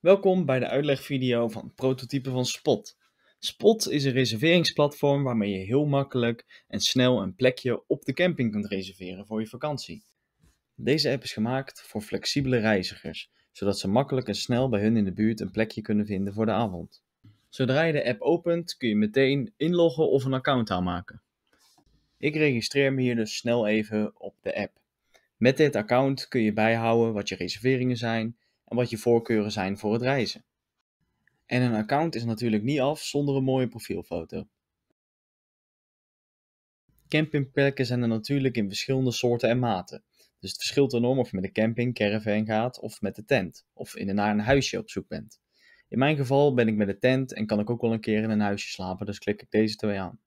Welkom bij de uitlegvideo van het prototype van Spot. Spot is een reserveringsplatform waarmee je heel makkelijk en snel een plekje op de camping kunt reserveren voor je vakantie. Deze app is gemaakt voor flexibele reizigers, zodat ze makkelijk en snel bij hun in de buurt een plekje kunnen vinden voor de avond. Zodra je de app opent, kun je meteen inloggen of een account aanmaken. Ik registreer me hier dus snel even op de app. Met dit account kun je bijhouden wat je reserveringen zijn, en wat je voorkeuren zijn voor het reizen. En een account is natuurlijk niet af zonder een mooie profielfoto. Campingplekken zijn er natuurlijk in verschillende soorten en maten. Dus het verschilt enorm of je met een camping, caravan gaat of met de tent. Of in een, naar een huisje op zoek bent. In mijn geval ben ik met de tent en kan ik ook wel een keer in een huisje slapen, dus klik ik deze twee aan.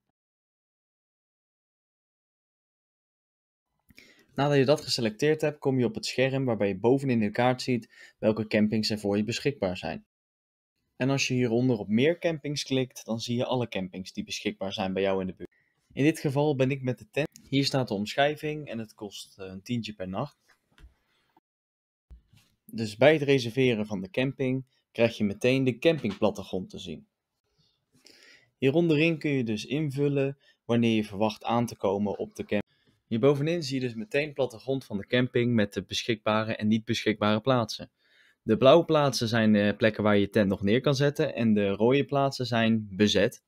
Nadat je dat geselecteerd hebt, kom je op het scherm waarbij je bovenin de kaart ziet welke campings er voor je beschikbaar zijn. En als je hieronder op meer campings klikt, dan zie je alle campings die beschikbaar zijn bij jou in de buurt. In dit geval ben ik met de tent. Hier staat de omschrijving en het kost eh, een tientje per nacht. Dus bij het reserveren van de camping krijg je meteen de campingplattegrond te zien. Hieronderin kun je dus invullen wanneer je verwacht aan te komen op de camping. Hierbovenin zie je dus meteen plattegrond van de camping met de beschikbare en niet beschikbare plaatsen. De blauwe plaatsen zijn eh, plekken waar je tent nog neer kan zetten en de rode plaatsen zijn bezet.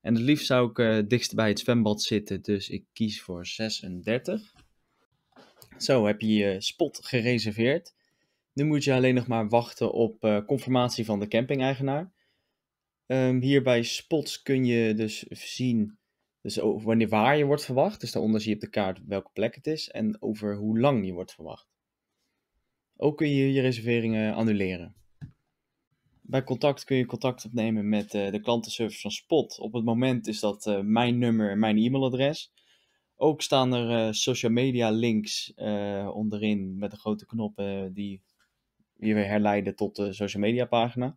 En het liefst zou ik uh, dichtst bij het zwembad zitten, dus ik kies voor 36. Zo heb je je spot gereserveerd. Nu moet je alleen nog maar wachten op uh, confirmatie van de camping-eigenaar. Ehm, hier bij spots kun je dus zien dus wanneer waar je wordt verwacht. Dus daaronder zie je op de kaart welke plek het is en over hoe lang je wordt verwacht. Ook kun je je reserveringen annuleren. Bij contact kun je contact opnemen met eh, de klantenservice van Spot. Op het moment is dat eh, mijn nummer en mijn e-mailadres. Ook staan er eh, social media links onderin met de grote knoppen die je weer herleiden tot de social media pagina.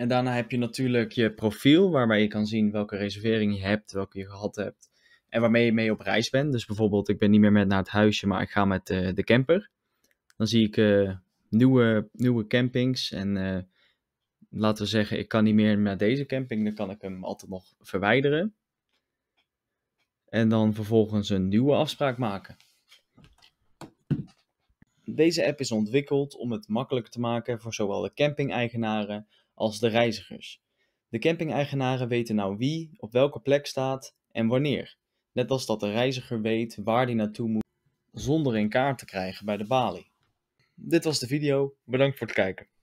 En daarna heb je natuurlijk je profiel, waarmee je kan zien welke reservering je hebt, welke je gehad hebt. En waarmee je mee op reis bent. Dus bijvoorbeeld, ik ben niet meer met naar het huisje, maar ik ga met eh, de camper. Dan zie ik eh, nieuwe, nieuwe campings. En eh, laten we zeggen, ik kan niet meer naar deze camping, dan kan ik hem altijd nog verwijderen. En dan vervolgens een nieuwe afspraak maken. Deze app is ontwikkeld om het makkelijker te maken voor zowel de camping-eigenaren als de reizigers. De camping-eigenaren weten nou wie op welke plek staat en wanneer. Net als dat de reiziger weet waar hij naartoe moet zonder in kaart te krijgen bij de balie. Dit was de video, bedankt voor het kijken.